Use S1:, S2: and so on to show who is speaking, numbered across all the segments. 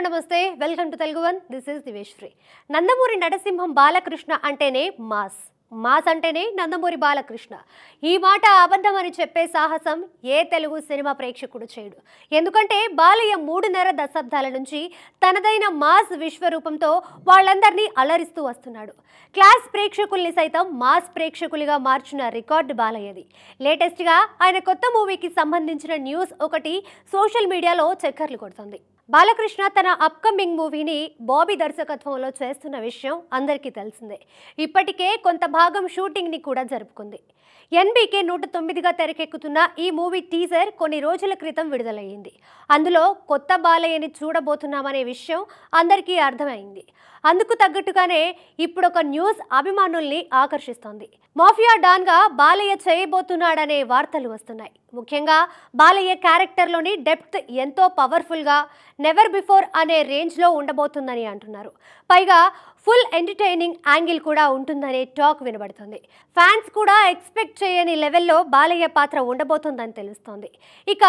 S1: hello నమస్తే welcome to Telugu one this is Diveshwari Nandamuri నటసింహం బాలకృష్ణ అంటేనే మాస్ మాస్ అంటేనే నందమూరి బాలకృష్ణ ఈ మాట అబద్ధం అని చెప్పే సాహసం ఏ తెలుగు సినిమా ప్రేక్షకుడు చేయడు ఎందుకంటే బాలయ్య మూడున్నర దశాబ్దాల నుంచి తనదైన మాస్ విశ్వరూపంతో వాళ్ళందరినీ అలరిస్తూ వస్తున్నాడు క్లాస్ ప్రేక్షకుల్ని సైతం మాస్ ప్రేక్షకులుగా మార్చిన రికార్డు బాలయ్యది లేటెస్ట్గా ఆయన కొత్త మూవీకి సంబంధించిన న్యూస్ ఒకటి సోషల్ మీడియాలో చక్కర్లు కొడుతుంది బాలకృష్ణ తన అప్కమింగ్ మూవీని బాబీ దర్శకత్వంలో చేస్తున్న విషయం అందరికీ తెలిసిందే ఇప్పటికే కొంత భాగం షూటింగ్ని కూడా జరుపుకుంది ఎన్బీకే నూట తొమ్మిదిగా తెరకెక్కుతున్న ఈ మూవీ టీజర్ కొన్ని రోజుల క్రితం విడుదలయ్యింది అందులో కొత్త బాలయ్యని చూడబోతున్నామనే విషయం అందరికీ అర్థమైంది అందుకు తగ్గట్టుగానే ఇప్పుడు ఒక న్యూస్ అభిమానుల్ని ఆకర్షిస్తోంది మాఫియా డాన్గా బాలయ్య చేయబోతున్నాడనే వార్తలు వస్తున్నాయి ముఖ్యంగా బాలయ్య క్యారెక్టర్లోని డెప్త్ ఎంతో పవర్ఫుల్గా నెవర్ బిఫోర్ అనే రేంజ్లో ఉండబోతుందని అంటున్నారు పైగా ఫుల్ ఎంటర్టైనింగ్ యాంగిల్ కూడా ఉంటుందనే టాక్ వినబడుతుంది ఫ్యాన్స్ కూడా ఎక్స్పెక్ట్ చేయని లెవెల్లో బాలయ్య పాత్ర ఉండబోతుందని తెలుస్తోంది ఇక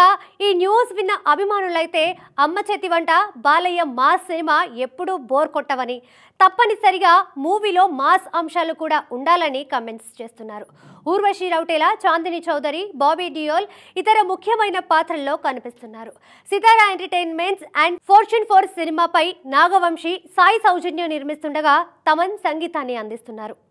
S1: ఈ న్యూస్ విన్న అభిమానులైతే అమ్మ చేతి వంట బాలయ్య మాస్ సినిమా ఎప్పుడూ బోర్ కొట్టవని తప్పనిసరిగా మూవీలో మాస్ అంశాలు కూడా ఉండాలని కమెంట్స్ చేస్తున్నారు ఊర్వశి రౌటేలా చాందిని చౌదరి బాబీ డియోల్ ఇతర ముఖ్యమైన పాత్రల్లో కనిపిస్తున్నారు Sithara entertainments and fortune four సినిమాపై నాగవంశీ సాయి సౌజన్యం నిర్మిస్తుండగా ఉండగా తమన్ సంగీతాన్ని అందిస్తున్నారు